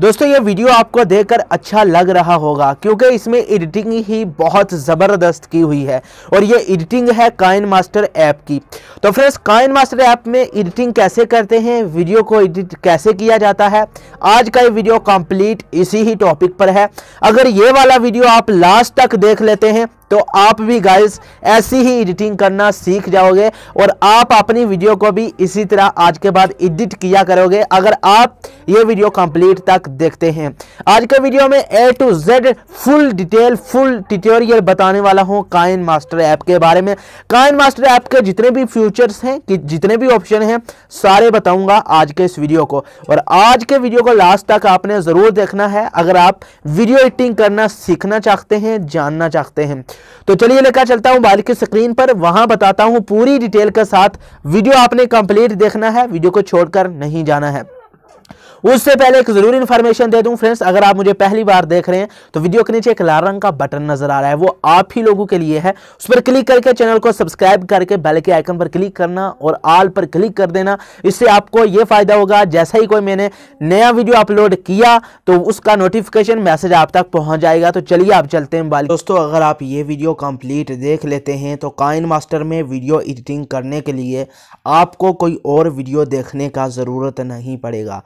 दोस्तों ये वीडियो आपको देखकर अच्छा लग रहा होगा क्योंकि इसमें एडिटिंग ही बहुत ज़बरदस्त की हुई है और ये एडिटिंग है काइन मास्टर ऐप की तो फ्रेंड्स काइन मास्टर ऐप में एडिटिंग कैसे करते हैं वीडियो को एडिट कैसे किया जाता है आज का ये वीडियो कंप्लीट इसी ही टॉपिक पर है अगर ये वाला वीडियो आप लास्ट तक देख लेते हैं तो आप भी गाइस ऐसी ही एडिटिंग करना सीख जाओगे और आप अपनी वीडियो को भी इसी तरह आज के बाद एडिट किया करोगे अगर आप ये वीडियो कंप्लीट तक देखते हैं आज के वीडियो में A to Z full detail full tutorial बताने वाला हूँ काइन मास्टर ऐप के बारे में काइन मास्टर ऐप के जितने भी फ्यूचर्स हैं कि जितने भी ऑप्शन हैं सारे बताऊंगा आज के इस वीडियो को और आज के वीडियो को लास्ट तक आपने ज़रूर देखना है अगर आप वीडियो एडिटिंग करना सीखना चाहते हैं जानना चाहते हैं तो चलिए लेकर चलता हूं बाहर की स्क्रीन पर वहां बताता हूं पूरी डिटेल के साथ वीडियो आपने कंप्लीट देखना है वीडियो को छोड़कर नहीं जाना है उससे पहले एक जरूरी इन्फॉर्मेशन दे दूं फ्रेंड्स अगर आप मुझे पहली बार देख रहे हैं तो वीडियो के नीचे एक लाल रंग का बटन नजर आ रहा है वो आप ही लोगों के लिए है उस पर क्लिक करके चैनल को सब्सक्राइब करके बेल के आइकन पर क्लिक करना और आल पर क्लिक कर देना इससे आपको यह फायदा होगा जैसा ही कोई मैंने नया वीडियो अपलोड किया तो उसका नोटिफिकेशन मैसेज आप तक पहुंच जाएगा तो चलिए आप चलते हैं बाल दोस्तों अगर आप ये वीडियो कंप्लीट देख लेते हैं तो काइन मास्टर में वीडियो एडिटिंग करने के लिए आपको कोई और वीडियो देखने का ज़रूरत नहीं पड़ेगा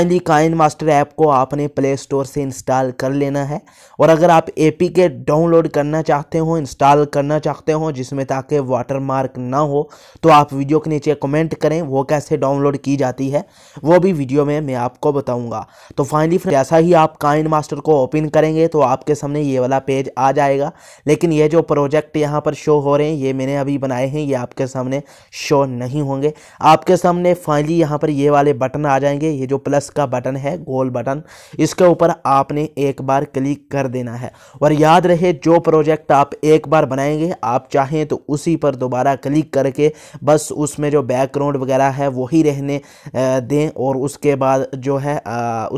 फाइनली काइन मास्टर ऐप को आपने प्ले स्टोर से इंस्टॉल कर लेना है और अगर आप ए पी के डाउनलोड करना चाहते हो इंस्टॉल करना चाहते हो जिसमें ताकि वाटर मार्क ना हो तो आप वीडियो के नीचे कमेंट करें वो कैसे डाउनलोड की जाती है वो भी वीडियो में मैं आपको बताऊंगा तो फाइनली जैसा ही आप काइन मास्टर को ओपन करेंगे तो आपके सामने ये वाला पेज आ जाएगा लेकिन ये जो प्रोजेक्ट यहाँ पर शो हो रहे हैं ये मैंने अभी बनाए हैं ये आपके सामने शो नहीं होंगे आपके सामने फाइनली यहाँ पर ये वाले बटन आ जाएंगे ये जो प्लस का बटन है गोल बटन इसके ऊपर आपने एक बार क्लिक कर देना है और याद रहे जो प्रोजेक्ट आप एक बार बनाएंगे आप चाहें तो उसी पर दोबारा क्लिक करके बस उसमें जो बैकग्राउंड वगैरह है वही रहने दें और उसके बाद जो है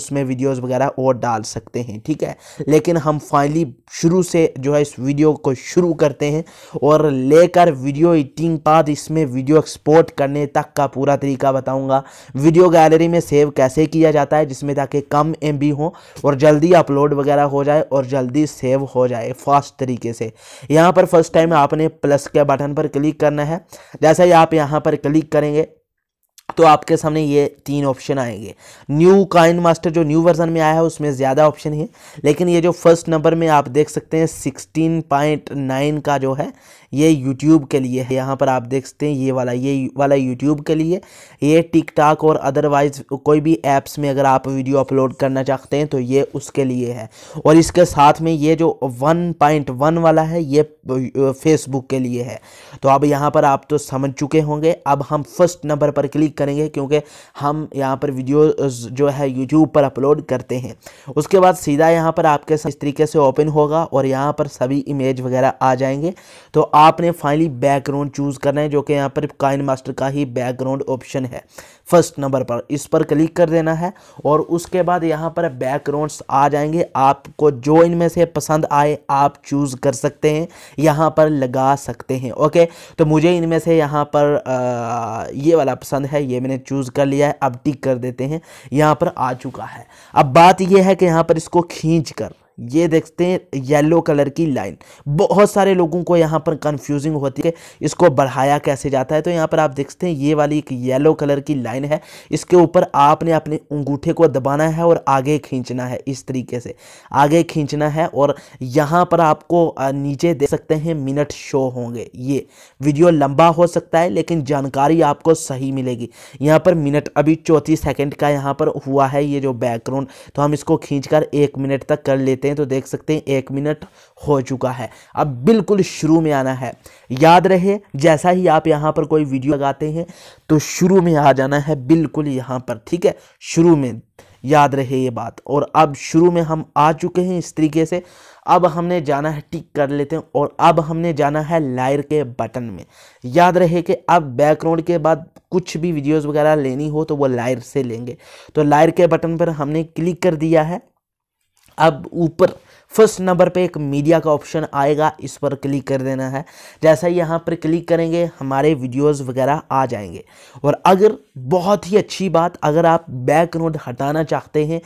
उसमें वीडियोस वगैरह और डाल सकते हैं ठीक है लेकिन हम फाइनली शुरू से जो है इस वीडियो को शुरू करते हैं और लेकर वीडियो एडिटिंग बाद इसमें वीडियो एक्सपोर्ट करने तक का पूरा तरीका बताऊंगा वीडियो गैलरी में सेव कैसे किया किया जाता है जिसमें ताकि कम एम हो और जल्दी अपलोड वगैरह हो जाए और जल्दी सेव हो जाए फास्ट तरीके से यहाँ पर फर्स्ट टाइम आपने प्लस के बटन पर क्लिक करना है जैसे ही आप यहाँ पर क्लिक करेंगे तो आपके सामने ये तीन ऑप्शन आएंगे न्यू काइन मास्टर जो न्यू वर्जन में आया है उसमें ज़्यादा ऑप्शन है लेकिन ये जो फर्स्ट नंबर में आप देख सकते हैं सिक्सटीन पॉइंट नाइन का जो है ये यूट्यूब के लिए है यहाँ पर आप देख सकते हैं ये वाला ये वाला यूट्यूब के लिए ये टिकटॉक और अदरवाइज कोई भी ऐप्स में अगर आप वीडियो अपलोड करना चाहते हैं तो ये उसके लिए है और इसके साथ में ये जो वन वाला है ये फेसबुक के लिए है तो अब यहाँ पर आप तो समझ चुके होंगे अब हम फर्स्ट नंबर पर क्लिक करेंगे क्योंकि हम यहाँ पर वीडियो जो है यूट्यूब पर अपलोड करते हैं उसके बाद सीधा यहाँ पर आपके इस तरीके से ओपन होगा और यहाँ पर सभी इमेज वगैरह आ जाएंगे तो आपने फाइनली बैकग्राउंड चूज़ करना है जो कि यहाँ पर काइन मास्टर का ही बैकग्राउंड ऑप्शन है फर्स्ट नंबर पर इस पर क्लिक कर देना है और उसके बाद यहाँ पर बैकग्राउंड्स आ जाएंगे आपको जो इनमें से पसंद आए आप चूज़ कर सकते हैं यहाँ पर लगा सकते हैं ओके तो मुझे इनमें से यहाँ पर आ, ये वाला पसंद है ये मैंने चूज़ कर लिया है अब टिक कर देते हैं यहाँ पर आ चुका है अब बात यह है कि यहाँ पर इसको खींच कर ये देखते हैं येलो कलर की लाइन बहुत सारे लोगों को यहाँ पर कंफ्यूजिंग होती है इसको बढ़ाया कैसे जाता है तो यहाँ पर आप देखते हैं ये वाली एक येलो कलर की लाइन है इसके ऊपर आपने अपने अंगूठे को दबाना है और आगे खींचना है इस तरीके से आगे खींचना है और यहाँ पर आपको नीचे देख सकते हैं मिनट शो होंगे ये वीडियो लंबा हो सकता है लेकिन जानकारी आपको सही मिलेगी यहाँ पर मिनट अभी चौथी सेकेंड का यहाँ पर हुआ है ये जो बैकग्राउंड तो हम इसको खींच एक मिनट तक कर लेते हैं हैं तो देख सकते हैं एक मिनट हो चुका है अब बिल्कुल शुरू में आना है याद रहे जैसा ही आप यहाँ पर कोई वीडियो लगाते हैं तो शुरू में आ जाना है बिल्कुल यहाँ पर ठीक है शुरू में याद रहे ये बात और अब शुरू में हम आ चुके हैं इस तरीके से अब हमने जाना है टिक कर लेते हैं और अब हमने जाना है लायर के बटन में याद रहे कि अब बैकग्राउंड के बाद कुछ भी वीडियोस वगैरह लेनी हो तो वो लायर से लेंगे तो लायर के बटन पर हमने क्लिक कर दिया है अब ऊपर फर्स्ट नंबर पे एक मीडिया का ऑप्शन आएगा इस पर क्लिक कर देना है जैसा ही यहाँ पर क्लिक करेंगे हमारे वीडियोस वगैरह आ जाएंगे और अगर बहुत ही अच्छी बात अगर आप बैकग्राउंड हटाना चाहते हैं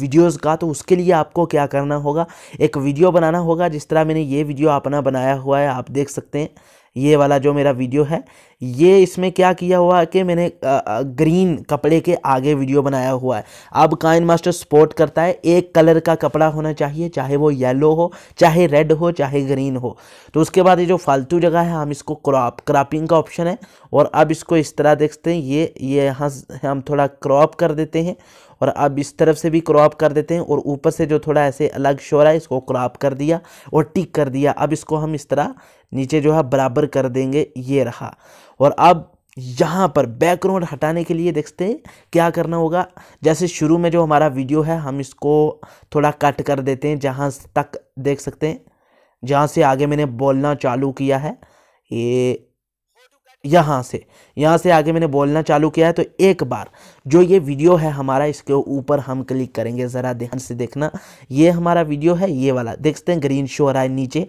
वीडियोस का तो उसके लिए आपको क्या करना होगा एक वीडियो बनाना होगा जिस तरह मैंने ये वीडियो अपना बनाया हुआ है आप देख सकते हैं ये वाला जो मेरा वीडियो है ये इसमें क्या किया हुआ है कि मैंने ग्रीन कपड़े के आगे वीडियो बनाया हुआ है अब काइन मास्टर सपोर्ट करता है एक कलर का कपड़ा होना चाहिए चाहे वो येलो हो चाहे रेड हो चाहे ग्रीन हो तो उसके बाद ये जो फालतू जगह है हम इसको क्रॉप क्रॉपिंग का ऑप्शन है और अब इसको इस तरह देखते हैं ये ये यहाँ हम थोड़ा क्रॉप कर देते हैं और अब इस तरफ से भी क्रॉप कर देते हैं और ऊपर से जो थोड़ा ऐसे अलग शोर है इसको क्रॉप कर दिया और टिक कर दिया अब इसको हम इस तरह नीचे जो है बराबर कर देंगे ये रहा और अब यहाँ पर बैकग्राउंड हटाने के लिए देखते हैं क्या करना होगा जैसे शुरू में जो हमारा वीडियो है हम इसको थोड़ा कट कर देते हैं जहाँ तक देख सकते हैं जहाँ से आगे मैंने बोलना चालू किया है ये यहाँ से यहाँ से आगे मैंने बोलना चालू किया है तो एक बार जो ये वीडियो है हमारा इसके ऊपर हम क्लिक करेंगे ज़रा ध्यान से देखना ये हमारा वीडियो है ये वाला देखते हैं ग्रीन शो रहा है नीचे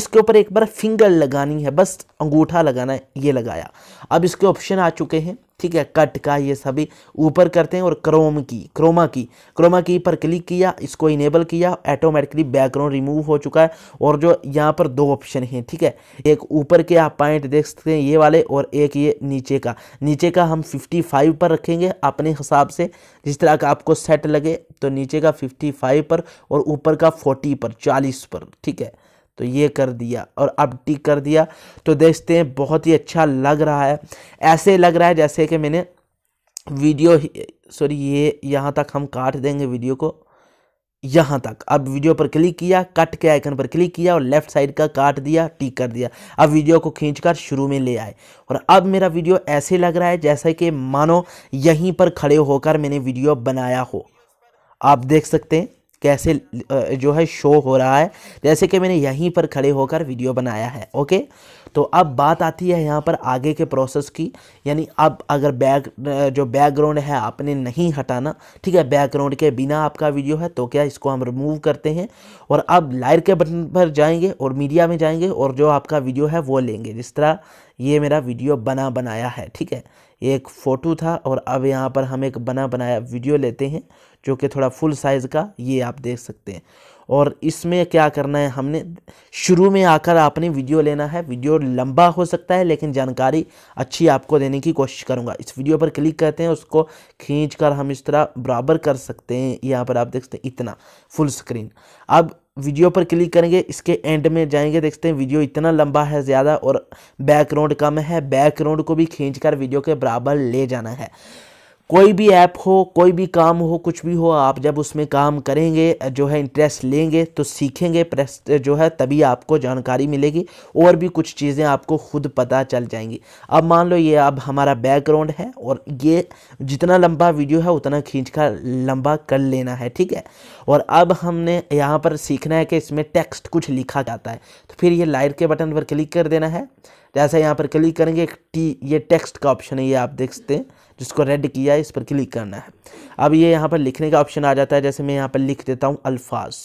इसके ऊपर एक बार फिंगर लगानी है बस अंगूठा लगाना है ये लगाया अब इसके ऑप्शन आ चुके हैं ठीक है कट का ये सभी ऊपर करते हैं और क्रोम की क्रोमा की क्रोमा की पर क्लिक किया इसको इनेबल किया ऑटोमेटिकली बैकग्राउंड रिमूव हो चुका है और जो यहाँ पर दो ऑप्शन हैं ठीक है एक ऊपर के आप पॉइंट देख सकते हैं ये वाले और एक ये नीचे का नीचे का हम 55 पर रखेंगे अपने हिसाब से जिस तरह का आपको सेट लगे तो नीचे का फिफ्टी पर और ऊपर का फोर्टी पर चालीस पर ठीक है तो ये कर दिया और अब टिक कर दिया तो देखते हैं बहुत ही अच्छा लग रहा है ऐसे लग रहा है जैसे कि मैंने वीडियो सॉरी ये यहाँ तक हम काट देंगे वीडियो को यहाँ तक अब वीडियो पर क्लिक किया कट के आइकन पर क्लिक किया और लेफ्ट साइड का काट दिया टिक कर दिया अब वीडियो को खींचकर शुरू में ले आए और अब मेरा वीडियो ऐसे लग रहा है जैसे कि मानो यहीं पर खड़े होकर मैंने वीडियो बनाया हो आप देख सकते हैं कैसे जो है शो हो रहा है जैसे कि मैंने यहीं पर खड़े होकर वीडियो बनाया है ओके तो अब बात आती है यहाँ पर आगे के प्रोसेस की यानी अब अगर बैक जो बैकग्राउंड है आपने नहीं हटाना ठीक है बैकग्राउंड के बिना आपका वीडियो है तो क्या इसको हम रिमूव करते हैं और अब लाइट के बटन पर जाएंगे और मीडिया में जाएंगे और जो आपका वीडियो है वो लेंगे जिस तरह ये मेरा वीडियो बना बनाया है ठीक है एक फ़ोटो था और अब यहाँ पर हम एक बना बनाया वीडियो लेते हैं जो कि थोड़ा फुल साइज़ का ये आप देख सकते हैं और इसमें क्या करना है हमने शुरू में आकर आपने वीडियो लेना है वीडियो लंबा हो सकता है लेकिन जानकारी अच्छी आपको देने की कोशिश करूँगा इस वीडियो पर क्लिक करते हैं उसको खींच कर हम इस तरह बराबर कर सकते हैं यहाँ पर आप देख सकते हैं इतना फुल स्क्रीन अब वीडियो पर क्लिक करेंगे इसके एंड में जाएंगे देखते हैं वीडियो इतना लंबा है ज़्यादा और बैकग्राउंड कम है बैकग्राउंड को भी खींच कर वीडियो के बराबर ले जाना है कोई भी ऐप हो कोई भी काम हो कुछ भी हो आप जब उसमें काम करेंगे जो है इंटरेस्ट लेंगे तो सीखेंगे प्रेस जो है तभी आपको जानकारी मिलेगी और भी कुछ चीज़ें आपको खुद पता चल जाएंगी अब मान लो ये अब हमारा बैकग्राउंड है और ये जितना लंबा वीडियो है उतना खींच का लंबा कर लेना है ठीक है और अब हमने यहाँ पर सीखना है कि इसमें टेक्स्ट कुछ लिखा जाता है तो फिर ये लाइट के बटन पर क्लिक कर देना है जैसा यहाँ पर क्लिक करेंगे टी ये टेक्स्ट का ऑप्शन है ये आप देख सकते हैं जिसको रेड किया है इस पर क्लिक करना है अब ये यहाँ पर लिखने का ऑप्शन आ जाता है जैसे मैं यहाँ पर लिख देता हूँ अल्फाज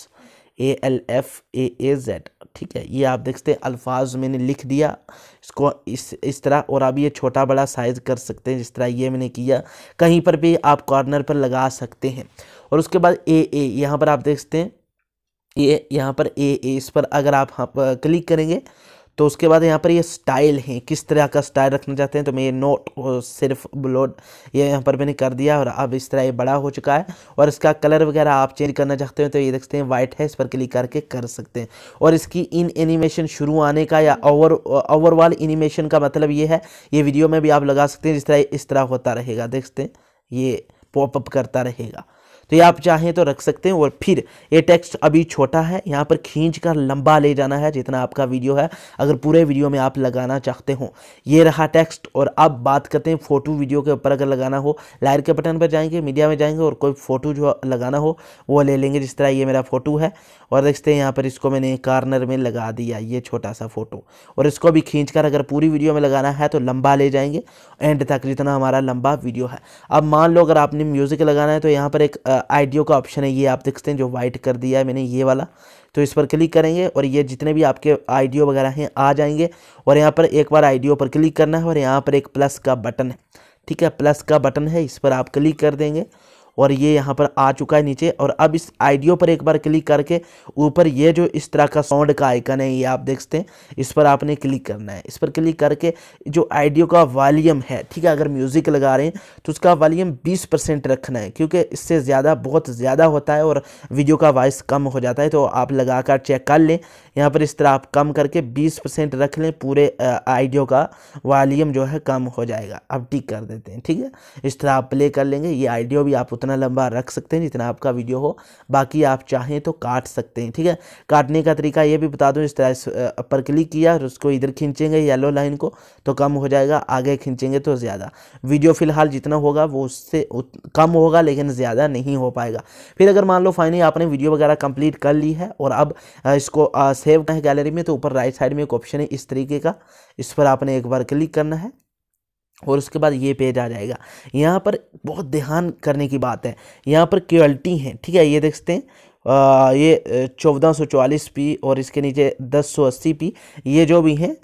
A L F A A Z ठीक है ये आप देखते हैं अल्फाज मैंने लिख दिया इसको इस इस तरह और अब ये छोटा बड़ा साइज़ कर सकते हैं जिस तरह ये मैंने किया कहीं पर भी आप कॉर्नर पर लगा सकते हैं और उसके बाद ए ए यहाँ पर आप देखते हैं ये यहाँ पर ए ए इस पर अगर आप हाँ क्लिक करेंगे तो उसके बाद यहाँ पर ये स्टाइल है किस तरह का स्टाइल रखना चाहते हैं तो मैं ये नोट सिर्फ ब्लोड ये यहाँ पर मैंने कर दिया और अब इस तरह ये बड़ा हो चुका है और इसका कलर वगैरह आप चेंज करना चाहते हैं तो ये देखते हैं वाइट है इस पर क्लिक करके कर सकते हैं और इसकी इन एनिमेशन शुरू आने का या ओवर ओवरऑल एनिमेशन का मतलब ये है ये वीडियो में भी आप लगा सकते हैं जिस तरह इस तरह होता रहेगा देखते हैं ये पॉपअप करता रहेगा तो ये आप चाहें तो रख सकते हैं और फिर ये टेक्स्ट अभी छोटा है यहाँ पर खींच कर लंबा ले जाना है जितना आपका वीडियो है अगर पूरे वीडियो में आप लगाना चाहते हो ये रहा टेक्स्ट और अब बात करते हैं फ़ोटो वीडियो के ऊपर अगर लगाना हो लाइट के बटन पर जाएंगे मीडिया में जाएंगे और कोई फ़ोटो जो लगाना हो वो ले लेंगे जिस तरह ये मेरा फ़ोटो है और देखते हैं यहाँ पर इसको मैंने कार्नर में लगा दिया ये छोटा सा फ़ोटो और इसको भी खींच कर अगर पूरी वीडियो में लगाना है तो लंबा ले जाएंगे एंड तक जितना हमारा लंबा वीडियो है अब मान लो अगर आपने म्यूज़िक लगाना है तो यहाँ पर एक आइडियो का ऑप्शन है ये आप देख हैं जो वाइट कर दिया है मैंने ये वाला तो इस पर क्लिक करेंगे और ये जितने भी आपके आइडियो वगैरह हैं आ जाएंगे और यहाँ पर एक बार आइडियो पर क्लिक करना है और यहाँ पर एक प्लस का बटन है ठीक है प्लस का बटन है इस पर आप क्लिक कर देंगे और ये यहाँ पर आ चुका है नीचे और अब इस आइडियो पर एक बार क्लिक करके ऊपर ये जो इस तरह का साउंड का आइकन है ये आप देखते हैं इस पर आपने क्लिक करना है इस पर क्लिक करके जो आइडियो का वॉल्यूम है ठीक है अगर म्यूज़िक लगा रहे हैं तो उसका वॉल्यूम बीस रखना है क्योंकि इससे ज़्यादा बहुत ज़्यादा होता है और वीडियो का वॉइस कम हो जाता है तो आप लगा कर चेक कर लें यहाँ पर इस तरह आप कम करके बीस परसेंट रख लें पूरे आइडियो का वॉलीम जो है कम हो जाएगा अब टिक कर देते हैं ठीक है इस तरह आप प्ले कर लेंगे ये आइडियो भी आप उतर उतना लंबा रख सकते हैं जितना आपका वीडियो हो बाकी आप चाहें तो काट सकते हैं ठीक है काटने का तरीका ये भी बता दूँ इस तरह पर क्लिक किया उसको इधर खींचेंगे येलो लाइन को तो कम हो जाएगा आगे खींचेंगे तो ज़्यादा वीडियो फिलहाल जितना होगा वो उससे कम होगा लेकिन ज़्यादा नहीं हो पाएगा फिर अगर मान लो फाइनली आपने वीडियो वगैरह कंप्लीट कर ली है और अब इसको सेव करें गैलरी में तो ऊपर राइट साइड में एक ऑप्शन है इस तरीके का इस पर आपने एक बार क्लिक करना है और उसके बाद ये पेज आ जाएगा यहाँ पर बहुत ध्यान करने की बात है यहाँ पर क्वालिटी है ठीक है ये देखते हैं आ, ये चौदह सौ चौवालीस पी और इसके नीचे दस सौ अस्सी पी ये जो भी हैं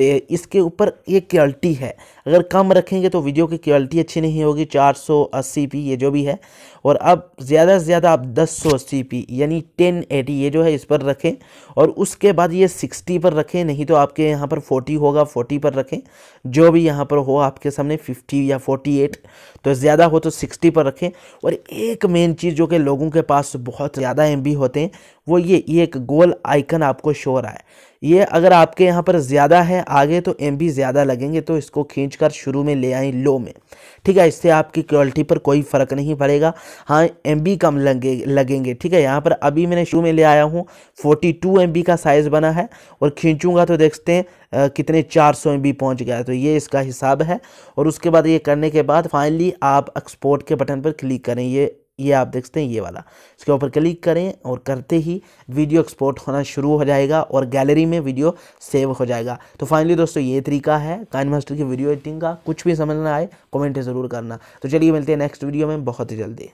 तो इसके ऊपर ये क्वालिटी है अगर कम रखेंगे तो वीडियो की क्वालिटी अच्छी नहीं होगी 480 पी ये जो भी है और अब ज़्यादा से ज़्यादा आप 1080 पी यानी 1080 ये जो है इस पर रखें और उसके बाद ये 60 पर रखें नहीं तो आपके यहाँ पर 40 होगा 40 पर रखें जो भी यहाँ पर हो आपके सामने 50 या 48 तो ज़्यादा हो तो 60 पर रखें और एक मेन चीज़ जो कि लोगों के पास बहुत ज़्यादा एम होते हैं वो ये ये एक गोल आइकन आपको शोर आए ये अगर आपके यहाँ पर ज़्यादा है आगे तो एम ज़्यादा लगेंगे तो इसको खींच कर शुरू में ले आएँ लो में ठीक है इससे आपकी क्वालिटी पर कोई फ़र्क नहीं पड़ेगा हाँ एम कम लगे लगेंगे ठीक है यहाँ पर अभी मैंने शुरू में ले आया हूँ फोर्टी टू एम का साइज़ बना है और खींचूँगा तो देखते हैं आ, कितने चार सौ एम पहुँच गया तो ये इसका हिसाब है और उसके बाद ये करने के बाद फाइनली आप एक्सपोर्ट के बटन पर क्लिक करें ये ये आप देखते हैं ये वाला इसके ऊपर क्लिक करें और करते ही वीडियो एक्सपोर्ट होना शुरू हो जाएगा और गैलरी में वीडियो सेव हो जाएगा तो फाइनली दोस्तों ये तरीका है काइन मास्टर की वीडियो एडिटिंग का कुछ भी समझना आए कमेंट ज़रूर करना तो चलिए मिलते हैं नेक्स्ट वीडियो में बहुत ही जल्दी